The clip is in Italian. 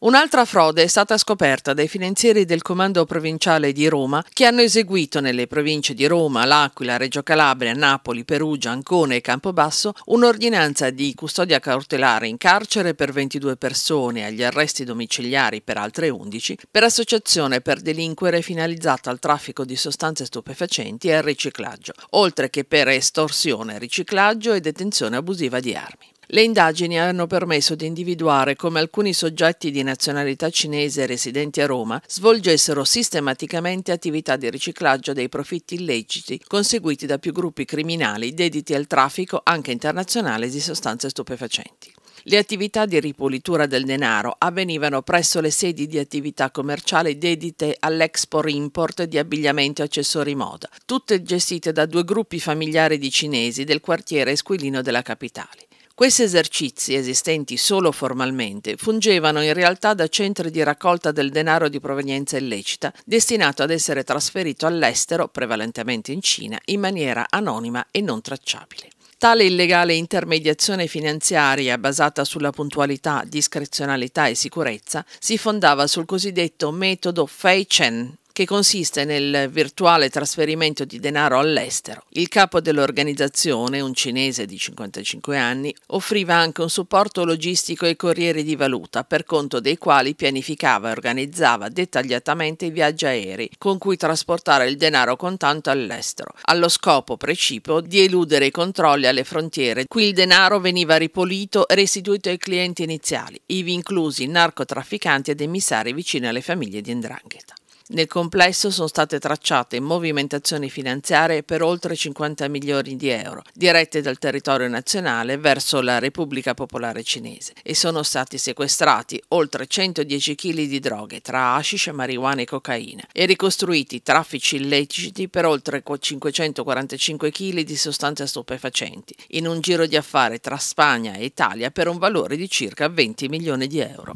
Un'altra frode è stata scoperta dai finanzieri del Comando Provinciale di Roma che hanno eseguito nelle province di Roma, L'Aquila, Reggio Calabria, Napoli, Perugia, Ancona e Campobasso un'ordinanza di custodia cautelare in carcere per 22 persone e agli arresti domiciliari per altre 11 per associazione per delinquere finalizzata al traffico di sostanze stupefacenti e al riciclaggio, oltre che per estorsione, riciclaggio e detenzione abusiva di armi. Le indagini hanno permesso di individuare come alcuni soggetti di nazionalità cinese residenti a Roma svolgessero sistematicamente attività di riciclaggio dei profitti illeciti conseguiti da più gruppi criminali dediti al traffico anche internazionale di sostanze stupefacenti. Le attività di ripulitura del denaro avvenivano presso le sedi di attività commerciali dedite all'export-import di abbigliamento e accessori moda, tutte gestite da due gruppi familiari di cinesi del quartiere esquilino della capitale. Questi esercizi, esistenti solo formalmente, fungevano in realtà da centri di raccolta del denaro di provenienza illecita, destinato ad essere trasferito all'estero, prevalentemente in Cina, in maniera anonima e non tracciabile. Tale illegale intermediazione finanziaria, basata sulla puntualità, discrezionalità e sicurezza, si fondava sul cosiddetto metodo Fei Chen, che consiste nel virtuale trasferimento di denaro all'estero. Il capo dell'organizzazione, un cinese di 55 anni, offriva anche un supporto logistico ai corrieri di valuta, per conto dei quali pianificava e organizzava dettagliatamente i viaggi aerei con cui trasportare il denaro contante all'estero, allo scopo precipuo di eludere i controlli alle frontiere. Qui il denaro veniva ripulito e restituito ai clienti iniziali, ivi inclusi narcotrafficanti ed emissari vicini alle famiglie di Ndrangheta. Nel complesso sono state tracciate movimentazioni finanziarie per oltre 50 milioni di euro, dirette dal territorio nazionale verso la Repubblica Popolare Cinese, e sono stati sequestrati oltre 110 kg di droghe tra hashish, marijuana e cocaina, e ricostruiti traffici illeciti per oltre 545 kg di sostanze stupefacenti, in un giro di affari tra Spagna e Italia per un valore di circa 20 milioni di euro.